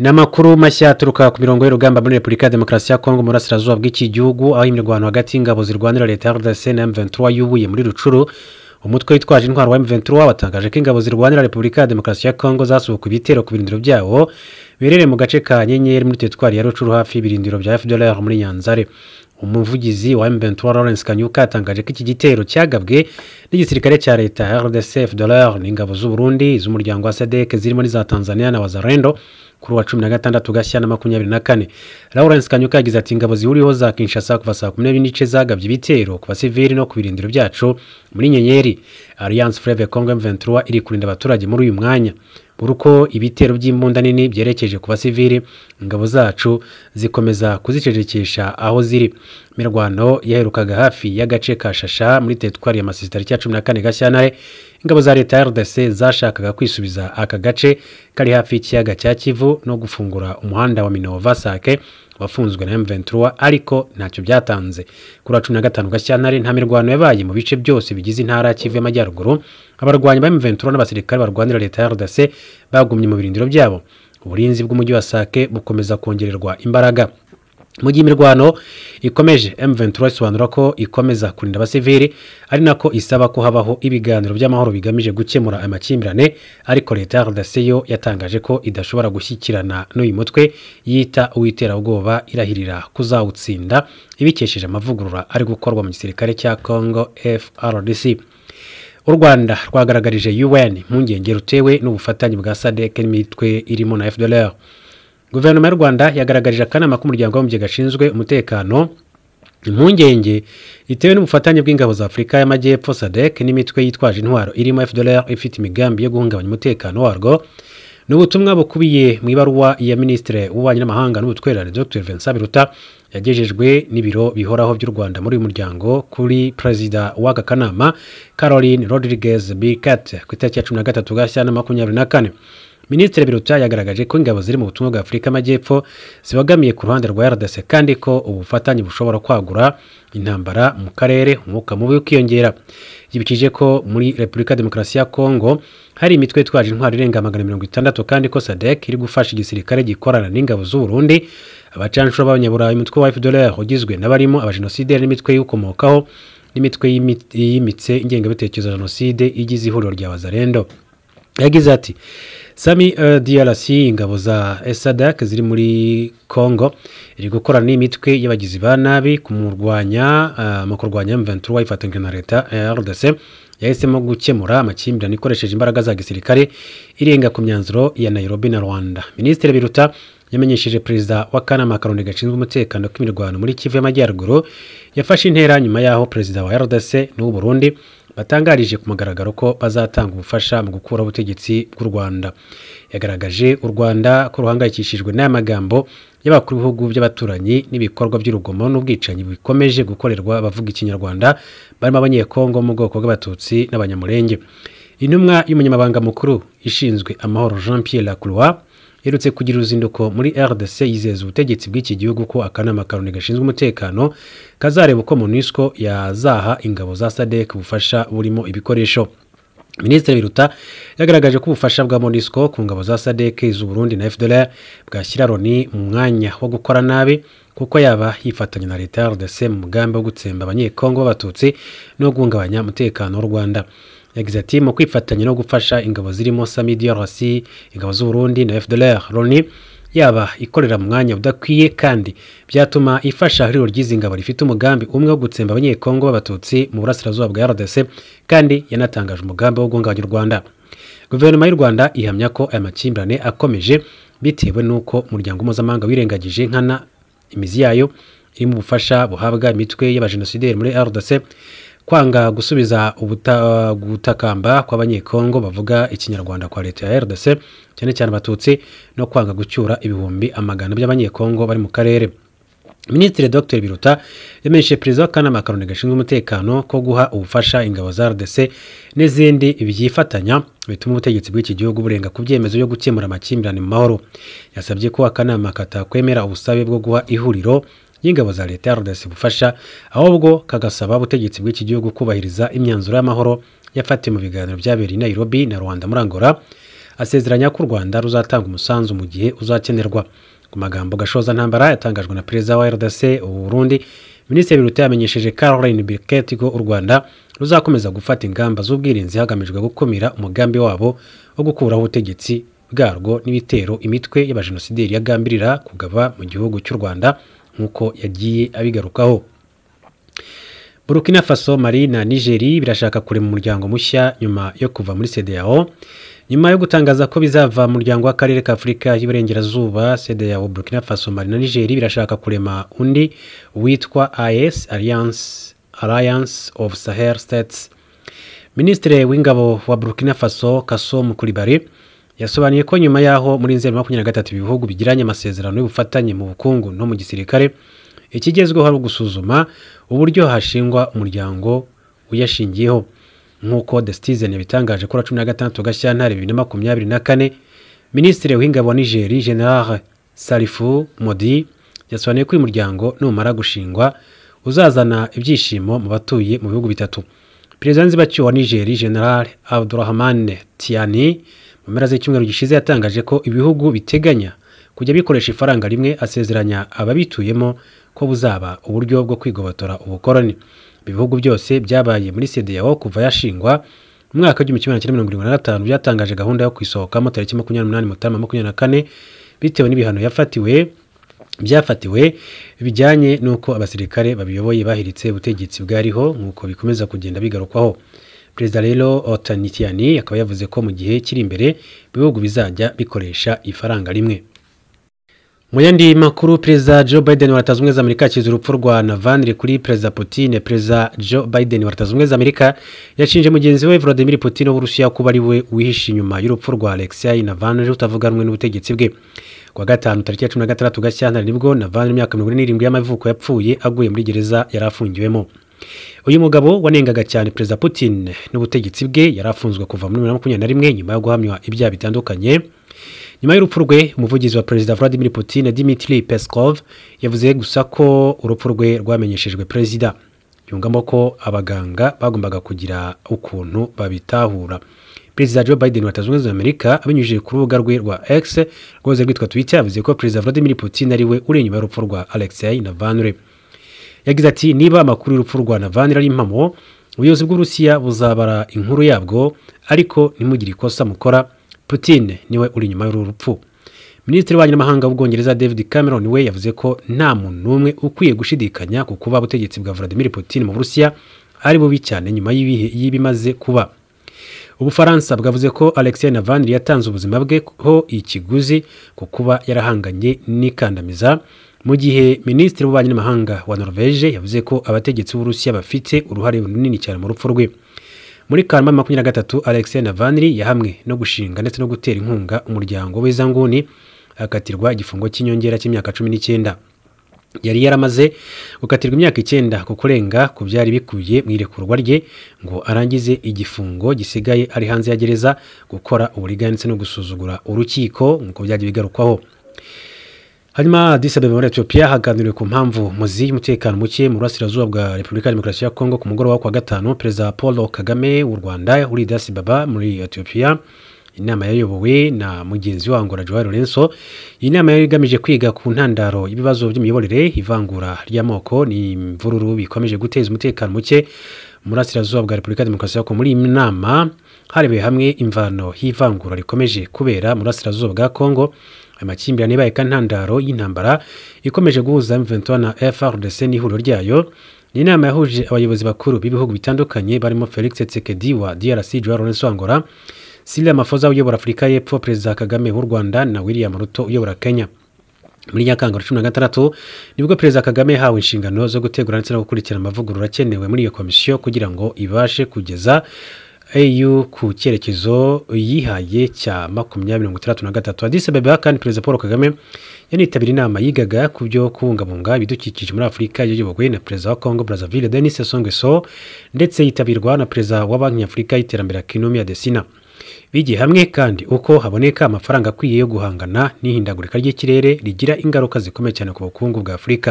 Namakuru mashya aturuka ku mirongo y'urugamba muri Repubulika ya Demokarasi ya Kongo murasirazuba bw'iki gihugu aho imirwano hagati y'ingabo zirwanira leta ya RDC na m yubuye muri rucuru umutwe witwaje intwaro wa m watangaje ko ingabo zirwanira Repubulika ya Demokarasi ya Kongo zasubuka ibitero ku birindiro byabo birere mu gace ka Nyenyeri muri teritwari ya Rucuru hafi y'ibirindiro bya FDLR muri Nyanzare umuvugizi wa M23 Lawrence Kanyuka yatangaje ko iki gitero cyagabwe n'igisirikare cya leta RDCF Dollar n'ingabo z'u Burundi z'umuryango wa SADC e zirimo n'iza Tanzania na Wazalendo kuri wa cumi na gatandatu gashya na makumyabiri na kane Lawrence Kanyuka yagize ati ingabo zihuriweho za Kinshasa kuva saa kumi n'ebyiri n'igice zagabye ibitero ku basivili no ku birindiro byacu muri nyenyeri Alliance Fleuve Congo m iri kurinda abaturage muri uyu mwanya buri ibitero by'imbunda nini byerekeje ku basivili ingabo zacu zikomeza kuzicecekesha aho ziri mirwano yaherukaga hafi y'agace ka shasha muri teritwari ya masisi tariki cumi na kane gashyantare ingabo za leta ya rdc zashakaga kwisubiza aka gace kari hafi y'ikiyaga cya kivu no gufungura umuhanda wa minova sake wafunzwe na m ariko ntacyo byatanze kuri cumi na gatanu gashyantare nta mirwano yabaye mu bice byose bigize intara ya Kivu y'Amajyaruguru abarwanyi ba m n'abasirikare barwanira leta ya RDC bagumye mu birindiro byabo uburinzi bw'umujyi wa Sake bukomeza kongererwa imbaraga mu gihe imirwano ikomeje M23 isobanura ko ikomeza kurinda abasivili ari nako isaba ko habaho ibiganiro by'amahoro bigamije gukemura amakimbirane ariko leta ya RDC yo yatangaje ko idashobora gushyikirana n'uyu mutwe yita uw'iterabwoba irahirira kuzawutsinda ibikesheje amavugurura ari gukorwa mu gisirikare cya Congo FRDC u rwanda rwagaragarije un impungenge rutewe n'ubufatanye bwa sadec n'imitwe irimo na fdr guverinoma y'u rwanda yagaragarije akanama k'umuryango w'abibumbye gashinzwe umutekano impungenge itewe n'ubufatanye bw'ingabo za afurika y'amajyepfo sadec n'imitwe yitwaje intwaro irimo fdr ifite imigambi yo guhungabanya umutekano warwo ni ubutumwa bukubiye mu ibaruwa ya minisitiri w'ububanyi n'amahanga n'ubutwererane dr vincent biruta yagejejwe n'ibiro bihoraho by'u rwanda muri uyu muryango kuri perezida w'aka kanama caroline rodriguez bicat ku itariki ya cumi na gatatu gashya na makumyabiri na kane minisitiri biruta yagaragaje ko ingabo ziri mu butumwa bwa afurika amajyepfo zibogamiye ku ruhande rwa rdc kandi ko ubufatanye bushobora kwagura intambara mu karere umwuka mubi ukiyongera yibikije ko muri repubulika demokarasi ya kongo hari imitwe itwaje intwaro irenga magana mirongo itandatu kandi ko sadek iri gufasha igisirikare gikorana n'ingabo z'uburundi abacancuro b'abanyaburayi umutwe wa fdr ugizwe n'abarimo abajenosideri n'imitwe y'ukomokaho n'imitwe y'imitse ingengabitekerezo ya jenoside igize ihuriro rya wazarendo yagize ati sami eh, diyarasi ingabo za esadake ziri muri congo iri gukorana n'imitwe y'abagizi ba nabi kumurwanya eh, mu kurwanya mventura wayifatanyije na leta eh, rdc yahisemo gukemura amakimbirane ikoresheje imbaraga za gisirikare irenga ku myanzuro ya Nairobi na rwanda minisitiri biruta yamenyesheje perezida wa kanama akaroni gashinzwe umutekano k'imirwano muri kivu y'amajyaruguru yafashe intera nyuma y'aho perezida wa rdc n'uburundi batangarije ku mugaragaro ko bazatanga ubufasha mu gukuraho ubutegetsi bw'u Rwanda yagaragaje u Rwanda ko ruhangayikishijwe n'aya magambo y'abakuru b'ibihugu by'abaturanyi n'ibikorwa by'urugomo n'ubwicanyi bikomeje gukorerwa abavuga ikinyarwanda barimo abanyekongo mu bwoko bw'abatutsi n'abanyamurenge intumwa y'umunyamabanga mukuru ishinzwe amahoro Jean Pierre Lacroix yerutse kugira uruzinduko muri rdc yizeza ubutegetsi bw'iki gihugu ko akanama karoni gashinzwe umutekano kazareba uko munisco yazaha ingabo za sadec ubufasha burimo ibikoresho minisitiri biruta yagaragaje ko ubufasha bwa monisco ku ngabo za sadec z'uburundi na fdr bwashyira loni mu mwanya wo gukora nabi kuko yaba yifatanya na leta ya rdc mu mugambi wo gutsemba abanyekongo b'abatutsi no guhungabanya umutekano w'u rwanda yagize ati mu kwifatanya no gufasha ingabo zirimo samidi yarasi ingabo z'uburundi na fdr loni yaba ikorera mu mwanya udakwiye kandi byatuma ifasha ihuriro ry'izi ngabo rifite umugambi umwe wo gutsemba abanyekongo b'abatutsi mu burasirazuba bwa rdc kandi yanatangaje umugambi wo guhungabanya u rwanda guverinoma y'u rwanda ihamya ko aya makimbirane akomeje bitewe n'uko umuryango mpuzamahanga wirengagije nkana imizi yayo irimo ubufasha buhabwa imitwe y'abajenosideri muri rdc kwanga gusubiza gutakamba kw'abanyekongo bavuga ikinyarwanda kwa leta ya rdc cyane cyane abatutsi no kwanga gucyura ibihumbi amagana by'abanyekongo bari mu karere minisitiri dr biruta yamenyesheje perezida w'akanama akaroni gashinzwe umutekano ko guha ubufasha ingabo za rdc n'izindi byifatanya bituma ubutegetsi bw'iki gihugu burenga ku byemezo byo gukemura amakimbirane mu mahoro yasabye ko akanama katakwemera ubusabe bwo guha ihuriro y'ingabo za leta ya rudasi bufasha ahubwo kagasaba ubutegetsi bw'iki gihugu kubahiriza imyanzuro y'amahoro yafatiwe mu biganiro byabereye i Nairobi na rwanda muri angola asezeranya ko u rwanda ruzatanga umusanzu mu gihe uzakenerwa ku magambo gashoza ntambara yatangajwe na perezida wa rdc burundi minisitiri biruta yamenyesheje caroline biriketi ko u rwanda ruzakomeza gufata ingamba z'ubwirinzi hagamijwe gukumira umugambi wabo wo gukuraho ubutegetsi bwarwo n'ibitero imitwe y'abajenosideri yagambirira kugaba mu gihugu cy'u rwanda nk'uko yagiye abigarukaho burukina faso mari na nigeri birashaka kurema umuryango mushya nyuma yo kuva muri CEDEAO nyuma yo gutangaza ko bizava mu muryango w'akarere ka afurika y'iburengerazuba CEDEAO burukina faso mari na nigeri birashaka kurema undi witwa IS e Alliance Alliance of Sahel States Ministre w'ingabo wa Burkina Faso Kassoum Kulibari yasobanuye ko nyuma y'aho muri nzeri makumyabiri na gatatu ibihugu bigiranye amasezerano y'ubufatanye mu bukungu no mu gisirikare ikigezweho ari ugusuzuma uburyo hashingwa umuryango uyashingiyeho nk'uko the citizen yabitangaje kuri cumi na gatandatu gashyantare bibiri na makumyabiri na kane minisitiri w'ingabo wa nigeri general Salifu modi yasobanuye ko uyu muryango numara gushingwa uzazana ibyishimo mu batuye mu bihugu bitatu perezida nzibacyuho wa nigeri general abdurahman tiyani mu mpera z'icyumweru gishize yatangaje ko ibihugu biteganya kujya bikoresha ifaranga rimwe asezeranya ababituyemo ko buzaba uburyo bwo kwigobotora ubukoroni ibihugu byose byabaye muri sedeyaho kuva yashingwa mu mwaka w'igihumbi kimwe cyenda mirongo irindwi na gatanu byatangaje gahunda yo kuyisohokamo tariki makumyabiri n'umunani mutarama makumyabiri na kane bitewe n'ibihano yafatiwe byafatiwe bijyanye n'uko abasirikare babiyoboye bahiritse ubutegetsi bwariho nk'uko bikomeza kugenda bigarukwaho perezida rero otanitiyani akaba yavuze ko mu gihe kiri imbere ibihugu bizajya bikoresha ifaranga rimwe mu yandi makuru perezida joe biden wa leta zunze za amerika akiza urupfu rwa navanire kuri perezida Putin perezida joe biden wa leta zunze za amerika yashinje mugenzi we Vladimir Putin w'uburusiya kuba ari we wihishe inyuma y'urupfu rwa alexei navanire utavuganwe n'ubutegetsi bwe kuwa gatanu tariki ya cumi na gatandatu gashyantare nibwo navanire imyaka mirongo ine n'irindwi y'amavuko yapfuye aguye muri gereza yari afungiwemo uyu mugabo wanengaga cyane perezida putin n'ubutegetsi bwe yari afunzwe kuva muri bibiri na makumyabiri na rimwe nyuma yo guhamywa ibyaha bitandukanye nyuma y'urupfu rwe umuvugizi wa perezida vladimir putin dimitri peskov yavuze gusa ko urupfu rwe rwamenyeshejwe perezida yungamo ko abaganga bagombaga kugira ukuntu babitahura perezida joe biden wa leta zunze ubumwe amerika abinyujije ku rubuga rwe rwa ex rwose rwitwa twitter yavuze ko perezida vladimir putin ari we uri inyuma y'urupfu rwa alexei navanure yagize ati niba amakuru y'urupfu rwa navani ari impamo ubuyobozi bw'urusiya buzabara inkuru yabwo ariko ntimugire ikosa mukora Putin niwe uri inyuma y'uru rupfu minisitiri w'abanyamahanga w'ubwongereza david cameron we yavuze ko nta muntu n'umwe ukwiye gushidikanya ku kuba ubutegetsi bwa vladimir Putin mu burusiya ari bubi cyane nyuma y'ibimaze kuba ubufaransa bwavuze ko alexia navani yatanze ubuzima bwe ho ikiguzi ku kuba yarahanganye n'ikandamiza mu gihe minisitiri w'ububanyi n'amahanga wa norvege yavuze ko abategetsi b'uburusiya bafite uruhare runini cyane mu rupfu rwe muri karama makumyabiri na gatatu alexia navaniri yahamwe no gushinga ndetse no gutera inkunga umuryango w'izanguni akatirwa igifungo cy'inyongera cy'imyaka cumi n'icyenda yari yaramaze gukatirwa imyaka icyenda ku kurenga ku byari bikubiye mu irekurwa rye ngo arangize igifungo gisigaye ari hanze ya gereza gukora uburiganya ndetse no gusuzugura urukiko nk'uko byajya bigarukwaho hanyuma muri memorial yahaganiriwe ku mpamvu muzi y'umutekano muke mu burasirazuba bwa repubulika ya demokarasi ya kongo ku mugoroba wa kuwa gatanu perezida paul kagame w'u rwanda uri dasi muri etiyopiya inama yayobowe na mugenzi wa Angola Joao Lorenzo iyi nama yari igamije kwiga ku ntandaro y'ibibazo by'imiyoborere ivangura ry'amoko ni imvururu bikomeje guteza umutekano muke murasirazuba bwa repubulika ya demokarasi ya kongo muri iyi nama harebewe hamwe imvano y'ivangura rikomeje kubera murasirazuba bwa kongo amakimbirane yabaye Kantandaro intandaro y'intambara ikomeje guhuza mventura na FRDC n'ihuriro ryayo ni inama yahuje abayobozi bakuru b'ibihugu bitandukanye barimo felix tsekedi wa drc joa lawrence wangora siriya mafoza uyobora afurika y'epfo perezida kagame w'u rwanda na william ruto uyobora kenya muri nyakanga cumi na gatandatu nibwo perezida kagame yahawe inshingano zo gutegura ndetse no gukurikirana amavugurura akenewe muri iyo komisiyo kugira ngo ibashe kugeza au ku cyerekezo yihaye cya makumyabiri mirongo itandatu na gatatu adise kandi perezida paul kagame yanitabira inama yigaga ku byo kubungabunga ibidukikije muri afurika yayobowe na perezida wa congo brazzaville denis songeso ndetse yitabirwa na perezida wa banki nyafurika y'iterambere akinumi adesina bigiye hamwe kandi uko haboneka amafaranga akwiye yo guhangana n'ihindagurika ry'ikirere rigira ingaruka zikomeye cyane ku bukungu bwa afurika